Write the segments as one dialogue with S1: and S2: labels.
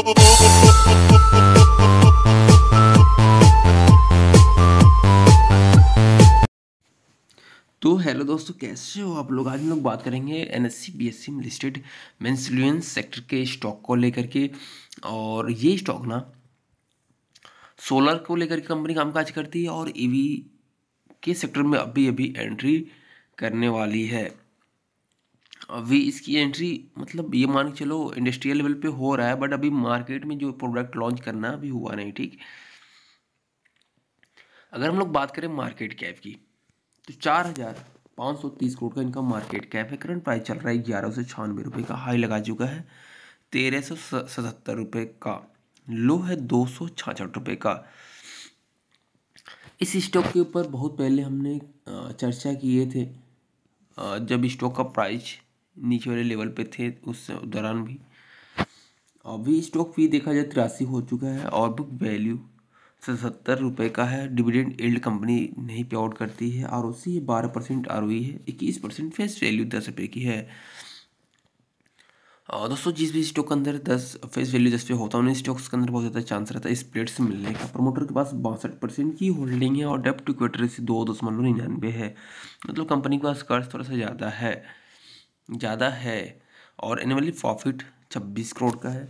S1: तो हेलो दोस्तों कैसे हो आप लोग आज हम लोग बात करेंगे N S C B S C में लिस्टेड मेन्सल्यूएंस सेक्टर के स्टॉक को लेकर के और ये स्टॉक ना सोलर को लेकर के कंपनी कामकाज करती है और ईवी e के सेक्टर में अभी अभी एंट्री करने वाली है अभी इसकी एंट्री मतलब ये मान के चलो इंडस्ट्रियल लेवल पे हो रहा है बट अभी मार्केट में जो प्रोडक्ट लॉन्च करना अभी हुआ नहीं ठीक अगर हम लोग बात करें मार्केट कैप की तो चार हज़ार पाँच सौ तीस करोड़ का इनका मार्केट कैप है करंट प्राइस चल रहा है ग्यारह सौ छियानवे रुपये का हाई लगा चुका है तेरह सौ सतहत्तर रुपये का लो है दो सौ छाछठ रुपये का इस स्टॉक के ऊपर बहुत पहले हमने चर्चा किए थे जब स्टॉक का प्राइस नीचे वाले लेवल पे थे उस दौरान भी अभी स्टॉक भी देखा जाए तिरासी हो चुका है और बुक वैल्यू सतहत्तर रुपये का है डिविडेंड एल्ड कंपनी नहीं पे आउट करती है आर ओ सी बारह परसेंट आर ओ e है इक्कीस परसेंट फेस वैल्यू दस रुपये की है और दोस्तों जिस भी स्टॉक के अंदर दस फेस वैल्यू दस पे होता है उन्हें स्टॉक्स के अंदर बहुत ज़्यादा चांस रहता है स्प्लेट से मिलने का प्रमोटर के पास बासठ परसेंट की होल्डिंग है और डेप्ट इक्वेटर से दो दशमलव निन्यानवे है मतलब कंपनी के पास कर्ज थोड़ा सा ज़्यादा है ज़्यादा है और एनुअली प्रॉफिट छब्बीस करोड़ का है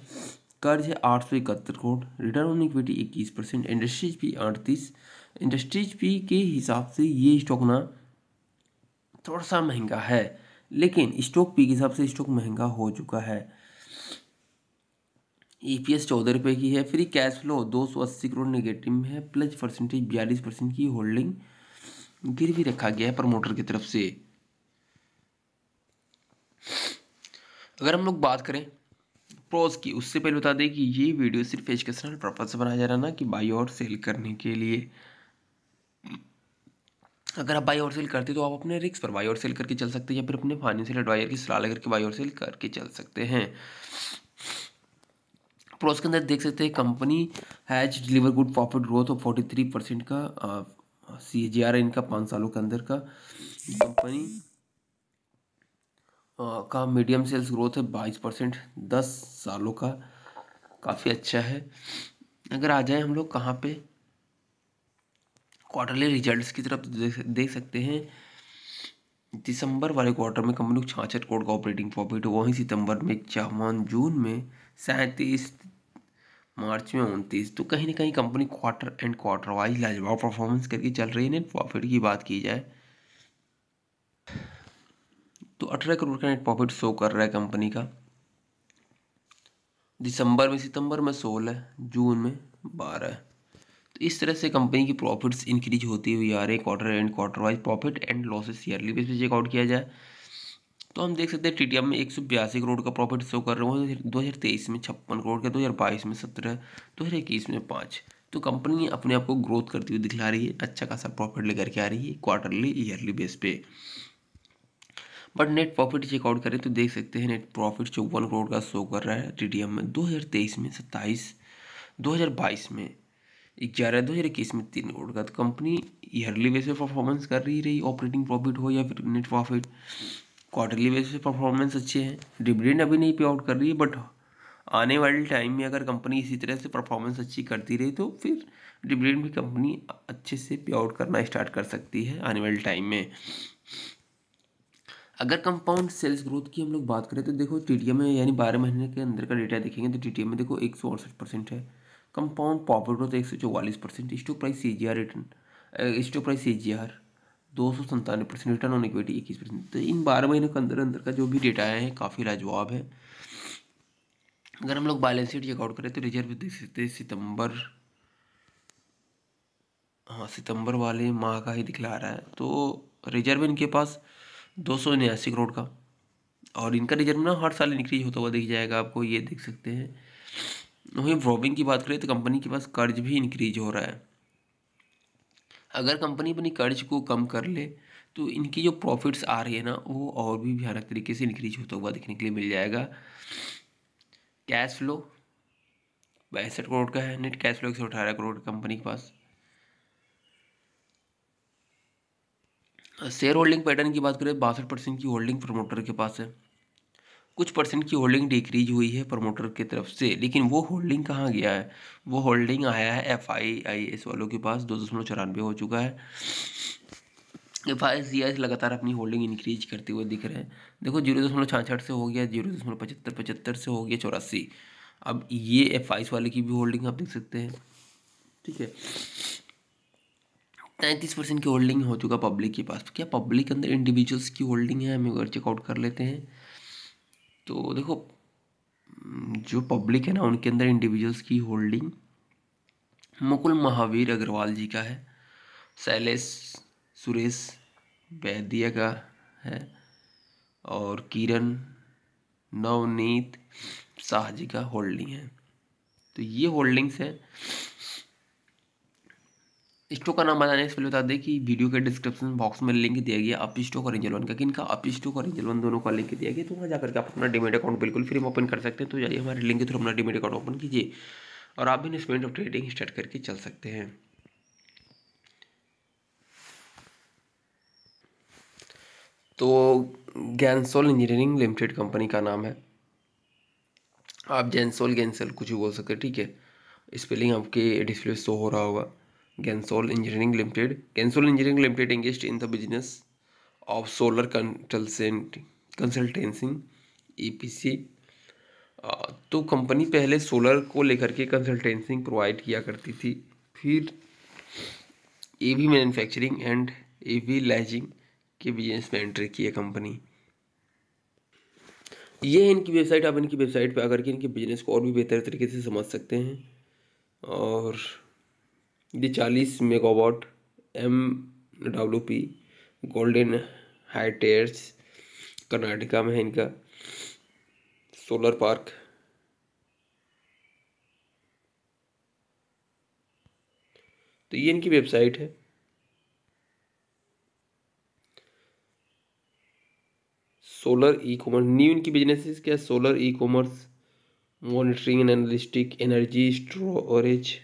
S1: कर्ज है आठ सौ इकहत्तर करोड़ रिटर्न ऑन इक्विटी इक्कीस परसेंट इंडस्ट्रीज पी अड़तीस इंडस्ट्रीज पी के हिसाब से ये स्टॉक ना थोड़ा सा महंगा है लेकिन स्टॉक पी के हिसाब से स्टॉक महंगा हो चुका है ई पी एस चौदह रुपये की है फ्री कैश फ्लो दो सौ अस्सी करोड़ निगेटिव में है प्लस परसेंटेज बयालीस परसेंट की होल्डिंग गिर भी रखा गया है प्रमोटर की तरफ से अगर हम लोग बात करें प्रोज की उससे पहले बता दें कि ये वीडियो सिर्फ एजुकेशनल पर्पज से बनाया जा रहा है ना कि बाई और सेल करने के लिए अगर आप बाई और सेल करते तो आप अपने रिक्स पर बाई और सेल करके चल सकते हैं या फिर अपने फाइनेंशियल एडवाइजर की सलाह लेकर के बाई और सेल करके चल सकते हैं प्रोस के अंदर देख सकते हैं company has deliver good profit growth of forty three percent का सी जी आर इनका पाँच सालों के अंदर का कंपनी का मीडियम सेल्स ग्रोथ है बाईस परसेंट दस सालों का काफ़ी अच्छा है अगर आ जाए हम लोग कहाँ पे क्वार्टरली रिजल्ट्स की तरफ देख सकते हैं दिसंबर वाले क्वार्टर में कंपनी को छाछठ करोड़ का ऑपरेटिंग प्रॉफिट वहीं सितंबर में चौवन जून में सैंतीस मार्च में उनतीस तो कहीं ना कहीं company quarter and quarter wise लाजवाब परफॉर्मेंस करके चल रही है नेट प्रॉफिट की बात की जाए तो अठारह करोड़ का नेट प्रॉफिट शो कर रहा है कंपनी का दिसंबर में सितंबर में सोलह जून में बारह तो इस तरह से कंपनी की प्रॉफिट्स इंक्रीज होती हुई आ रही है quarter and quarter wise profit and losses yearly base पे चेकआउट किया जाए तो हम देख सकते हैं टी में एक सौ बयासी करोड़ का प्रॉफिट शो कर रहे हैं दो हज़ार तेईस में छप्पन करोड़ का दो हज़ार बाईस में सत्रह दो हज़ार इक्कीस में पाँच तो कंपनी अपने आप को ग्रोथ करती हुई दिखला रही है अच्छा खासा प्रॉफिट लेकर के आ रही है क्वार्टरली ईयरली बेस पे बट नेट प्रॉफिट चेकआउट करें तो देख सकते हैं नेट प्रॉफिट चौवन करोड़ का शो कर रहा है टी में 2023 में 27 2022 में ग्यारह दो हज़ार इक्कीस में तीन करोड़ का तो कंपनी ईयरली बेस पे परफॉर्मेंस कर रही रही ऑपरेटिंग प्रॉफिट हो या फिर नेट प्रॉफिट क्वार्टरली बेस पे परफॉर्मेंस अच्छे हैं डिविडेंड अभी नहीं पे आउट कर रही है बट आने वाले टाइम में अगर कंपनी इसी तरह से परफॉर्मेंस अच्छी करती रही तो फिर डिविडेंड भी कंपनी अच्छे से पे आउट करना स्टार्ट कर सकती है आने वाले टाइम में अगर कंपाउंड सेल्स ग्रोथ की हम लोग बात करें तो देखो टी में यानी बारह महीने के अंदर का डेटा देखेंगे तो टी में देखो एक है कंपाउंड प्रॉफिट ग्रोथ एक सौ चौवालीस percent stock price C G R return stock price C G R दो सौ संतानवे परसेंट रिटर्न ऑन इक्विटी इक्कीस परसेंट तो इन बारह महीने के अंदर अंदर का जो भी डेटा है काफ़ी लाजवाब है अगर हम लोग बैलेंस शीट चेकआउट करें तो रिजर्व देख सकते हैं सितंबर हाँ सितंबर वाले माह का ही दिखला रहा है तो रिजर्व इनके पास दो सौ उन्यासी करोड़ का और इनका रिजर्व ना हर साल इंक्रीज होता हुआ दिख जाएगा आपको ये देख सकते हैं वहीं ब्रॉबिंग की बात करें तो कंपनी के पास कर्ज भी इंक्रीज हो रहा है अगर कंपनी अपनी कर्ज को कम कर ले तो इनकी जो प्रॉफिट्स आ रही है ना वो और भी भयानक तरीके से इंक्रीज होता हुआ देखने के लिए मिल जाएगा कैश फ्लो पैंसठ करोड़ का है नेट कैश फ्लो एक सौ अठारह करोड़ कंपनी के पास शेयर होल्डिंग पैटर्न की बात करें बासठ परसेंट की होल्डिंग प्रमोटर के पास है कुछ परसेंट की होल्डिंग डिक्रीज हुई है प्रमोटर की तरफ से लेकिन वो होल्डिंग कहाँ गया है वो होल्डिंग आया है एफ आई आई एस वालों के पास दो दशमलव चौरानवे हो चुका है एफ आई सी आई लगातार अपनी होल्डिंग इंक्रीज करते हुए दिख रहे हैं देखो जीरो दशमलव छाछठ से हो गया जीरो दशमलव पचहत्तर पचहत्तर से हो गया चौरासी अब ये एफ आई एस वाले की भी होल्डिंग आप देख सकते हैं ठीक है तैंतीस परसेंट की होल्डिंग हो चुका पब्लिक के पास क्या पब्लिक के अंदर इंडिविजुअल्स की होल्डिंग है हम एक बार चेकआउट कर लेते हैं तो देखो जो पब्लिक है ना उनके अंदर इंडिविजुअल्स की होल्डिंग मुकुल महावीर अग्रवाल जी का है शैलेश सुरेश वैद्या का है और किरण नवनीत शाह जी का होल्डिंग है तो ये होल्डिंग्स हैं स्टोक का नाम बताने से पहले बता दें कि वीडियो के डिस्क्रिप्शन बॉक्स में लिंक दिया गया अप स्टोक और एंजल वन का किनका अप स्टोक और एंजल वन दोनों का लिंक दिया गया तो वहाँ जाकर के आप अपना डिमेट अकाउंट बिल्कुल फ्री में ओपन कर सकते हैं तो जाइए हमारे लिंक के थ्रू अपना डिमेट अकाउंट ओपन कीजिए और आप भी इन्वेस्टमेंट ऑफ ट्रेडिंग स्टार्ट करके चल सकते हैं तो गैनसोल इंजीनियरिंग लिमिटेड कंपनी का नाम है आप जैनसोल गैनसोल कुछ भी बोल सकते हैं ठीक है स्पेलिंग आपके डिस्प्ले शो हो रहा होगा Gensol Engineering Limited. Gensol Engineering Limited engaged in the business of consultancing consultant P EPC e uh, तो कंपनी पहले सोलर को लेकर के कंसल्टेंसी प्रोवाइड किया करती थी फिर A V manufacturing and A V leasing के बिजनेस में एंट्री की है कंपनी ये है इनकी वेबसाइट आप इनकी वेबसाइट पर आकर के इनके बिजनेस को और भी बेहतर तरीके से समझ सकते हैं और ये चालीस megawatt M W P golden हाइटेयर्स कर्नाटका में है इनका सोलर पार्क तो ये इनकी वेबसाइट है सोलर ई कॉमर्स न्यू इनकी बिजनेस क्या solar E commerce monitoring and analytics energy storage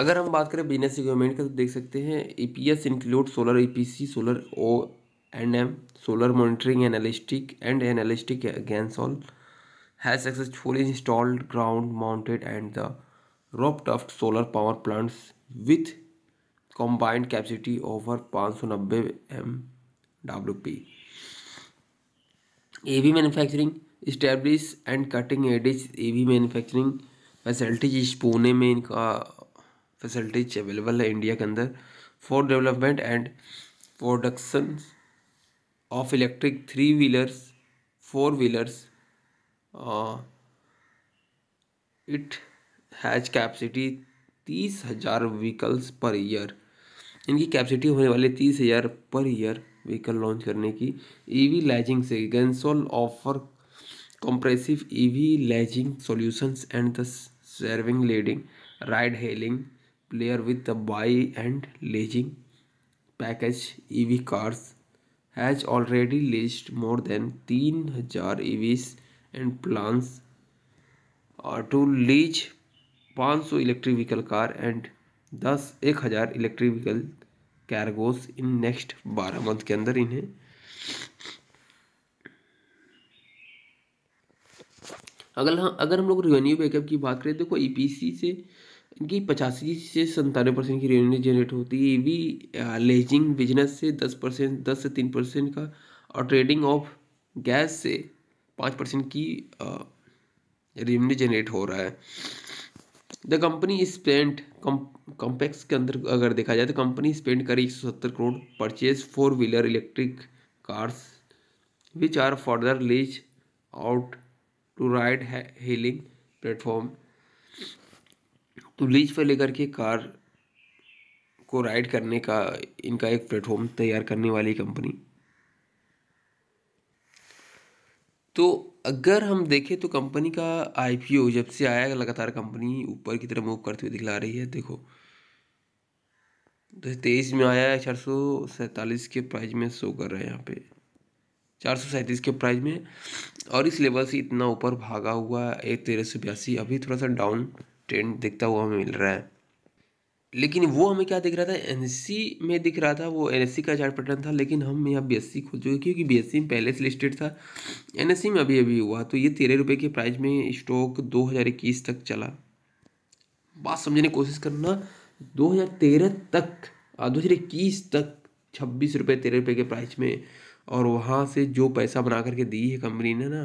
S1: अगर हम बात करें बिजनेस रिक्वायरमेंट का तो देख सकते हैं E P S include solar E P C solar O and M solar monitoring analytics and analytics Gensol है successfully installed ground mounted and the rooftop solar power plants with combined capacity over पाँच सौ नब्बे M W P A V manufacturing establish and cutting edge A V manufacturing facilities Pune में इनका facilities available है India के अंदर for development and production of electric three wheelers four wheelers it has capacity तीस हज़ार व्हीकल्स पर ईयर इनकी capacity होने वाले तीस हज़ार पर ईयर व्हीकल लॉन्च करने की ईवी e लैजिंग से Gensol offer comprehensive EV leasing solutions and the serving leading ride hailing player with the buy and leasing package EV cars has already leased more than 3000 EVs and plans uh, to lease 500 electric vehicle car and 10 1000 electric vehicle cargos in next 12 month के अंदर इन्हें अगर अगर हम लोग revenue backup की बात करें देखो ईपीसी से क्योंकि पचासी से संतानवे परसेंट की रेवेन्यू जनरेट होती है ये भी लेजिंग बिजनेस से दस परसेंट दस से तीन परसेंट का और ट्रेडिंग ऑफ गैस से पाँच परसेंट की रेवेन्यू जनरेट हो रहा है द कंपनी स्पेंट कॉम्पैक्स के अंदर अगर देखा जाए तो कंपनी स्पेंड करी एक सौ सत्तर crore purchase four wheeler electric cars which are further lease out to ride hailing platform तो लीज पर लेकर के कार को राइड करने का इनका एक प्लेटफॉर्म तैयार करने वाली कंपनी तो अगर हम देखें तो कंपनी का आईपीओ जब से आया लगातार कंपनी ऊपर की तरफ मूव करते हुए दिखला रही है देखो दो तेईस में आया है चार सौ सैंतालीस के प्राइस में शो कर रहा है यहाँ पे चार सौ सैंतीस के प्राइस में और इस लेवल से इतना ऊपर भागा हुआ है एक तेरह सौ बयासी अभी थोड़ा सा डाउन ट्रेंड दिखता हुआ हमें मिल रहा है लेकिन वो हमें क्या दिख रहा था एन में दिख रहा था वो एन का चार्ट पैटर्न था लेकिन हम यहाँ बी एस सी खोल चुके क्योंकि बी एस सी में पहले से लिस्टेड था एन में अभी अभी हुआ तो ये तेरह रुपये के प्राइस में स्टॉक दो हज़ार इक्कीस तक चला बात समझने की कोशिश करना दो हज़ार तेरह तक दो हज़ार इक्कीस तक छब्बीस रुपये तेरह रुपये के प्राइस में और वहाँ से जो पैसा बना करके दी है कंपनी ने ना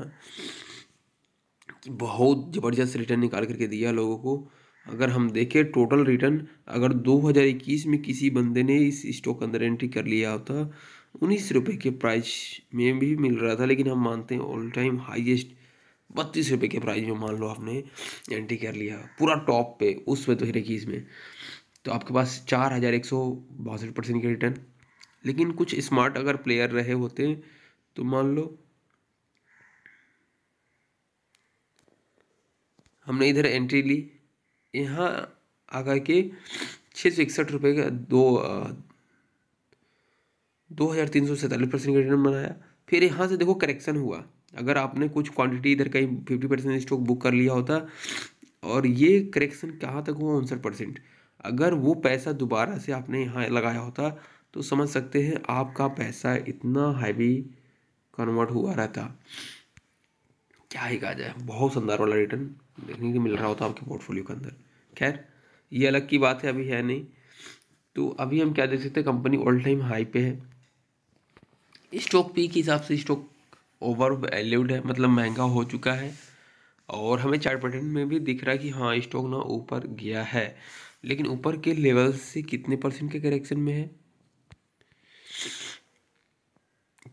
S1: बहुत ज़बरदस्त रिटर्न निकाल करके दिया लोगों को अगर हम देखें टोटल रिटर्न अगर 2021 में किसी बंदे ने इस स्टॉक अंदर एंट्री कर लिया होता उन्नीस रुपये के प्राइस में भी मिल रहा था लेकिन हम मानते हैं ऑल टाइम हाईएस्ट बत्तीस रुपये के प्राइस में मान लो आपने एंट्री कर लिया पूरा टॉप पे उस पे दो तो हज़ार इक्कीस में तो आपके पास चार हज़ार एक सौ बासठ परसेंट के रिटर्न लेकिन कुछ स्मार्ट अगर प्लेयर रहे होते तो मान लो हमने इधर एंट्री ली यहाँ आगा के छः सौ इकसठ रुपये का दो दो हज़ार तीन सौ सैंतालीस परसेंट का रिटर्न बनाया फिर यहाँ से देखो करेक्शन हुआ अगर आपने कुछ क्वांटिटी इधर कहीं फिफ्टी परसेंट स्टॉक बुक कर लिया होता और ये करेक्शन कहाँ तक हुआ उनसठ परसेंट अगर वो पैसा दोबारा से आपने यहाँ लगाया होता तो समझ सकते हैं आपका पैसा इतना हैवी कन्वर्ट हुआ रहता क्या ही कहा जाए बहुत शानदार वाला रिटर्न देखने को मिल रहा होता आपके पोर्टफोलियो के अंदर खैर ये अलग की बात है अभी है नहीं तो अभी हम क्या देख सकते हैं कंपनी ऑल टाइम हाई पे है स्टॉक पी के हिसाब से स्टॉक ओवर वैल्यूड है मतलब महंगा हो चुका है और हमें चार्ट पैटर्न में भी दिख रहा है कि हाँ स्टॉक ना ऊपर गया है लेकिन ऊपर के लेवल से कितने परसेंट के करेक्शन में है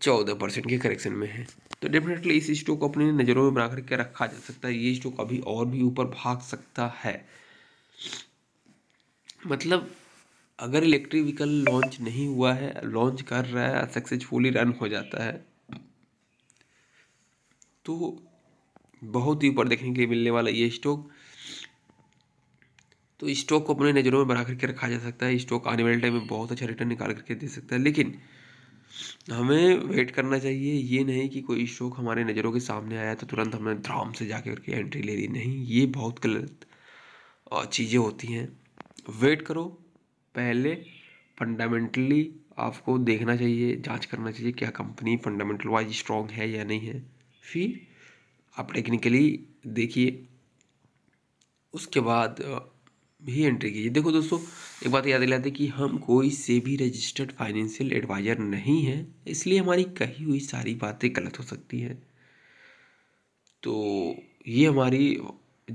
S1: चौदह परसेंट के करेक्शन में है तो डेफिनेटली इस स्टॉक को अपनी नज़रों में बनाकर के रखा जा सकता है ये स्टॉक अभी और भी ऊपर भाग सकता है मतलब अगर इलेक्ट्रिक व्हीकल लॉन्च नहीं हुआ है लॉन्च कर रहा है सक्सेसफुली रन हो जाता है तो बहुत ही ऊपर देखने के लिए मिलने वाला ये स्टॉक तो स्टॉक को अपने नज़रों में बना करके रखा जा सकता है स्टॉक आने वाले टाइम में बहुत अच्छा रिटर्न निकाल करके दे सकता है लेकिन हमें वेट करना चाहिए ये नहीं कि कोई स्ट्रोक हमारे नज़रों के सामने आया तो तुरंत हमने धड़ाम से जा करके एंट्री ले ली नहीं ये बहुत गलत चीज़ें होती हैं वेट करो पहले फंडामेंटली आपको देखना चाहिए जांच करना चाहिए क्या कंपनी फंडामेंटल वाइज स्ट्रॉन्ग है या नहीं है फिर आप टेक्निकली देखिए उसके बाद भी एंट्री कीजिए देखो दोस्तों एक बात याद दिलाते कि हम कोई से भी रजिस्टर्ड फाइनेंशियल एडवाइज़र नहीं हैं इसलिए हमारी कही हुई सारी बातें गलत हो सकती हैं तो ये हमारी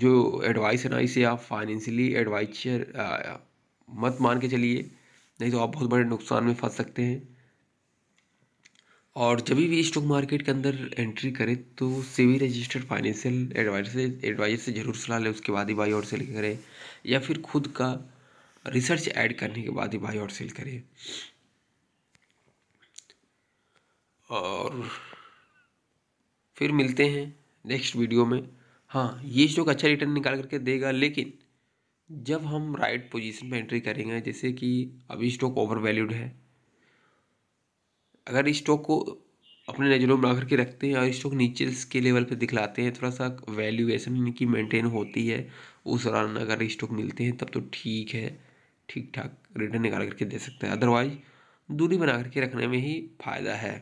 S1: जो एडवाइस है ना इसे आप फाइनेंशियली एडवाइजर मत मान के चलिए नहीं तो आप बहुत बड़े नुकसान में फंस सकते हैं और जब भी स्टॉक मार्केट के अंदर एंट्री करें तो सेवी रजिस्टर्ड फाइनेंशियल एडवाइजर से एडवाइजर से ज़रूर सलाह लें उसके बाद ही बाई और सेल करें या फिर खुद का रिसर्च ऐड करने के बाद ही बाई और सेल करें और फिर मिलते हैं नेक्स्ट वीडियो में हाँ ये स्टॉक अच्छा रिटर्न निकाल करके देगा लेकिन जब हम राइट पोजीशन में एंट्री करेंगे जैसे कि अभी स्टॉक ओवर वैल्यूड है अगर स्टॉक को अपने नज़रों में आकर के रखते हैं और स्टॉक नीचे के लेवल पे दिखलाते हैं थोड़ा सा वैल्यूएशन इनकी मेंटेन होती है उस दौरान अगर स्टॉक मिलते हैं तब तो ठीक है ठीक ठाक रिटर्न निकाल करके दे सकते हैं अदरवाइज दूरी बना करके रखने में ही फ़ायदा है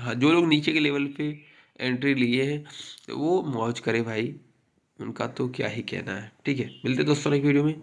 S1: हाँ जो लोग नीचे के लेवल पर एंट्री लिए हैं तो वो मौज करें भाई उनका तो क्या ही कहना है ठीक है मिलते दोस्तों नेक्स्ट वीडियो में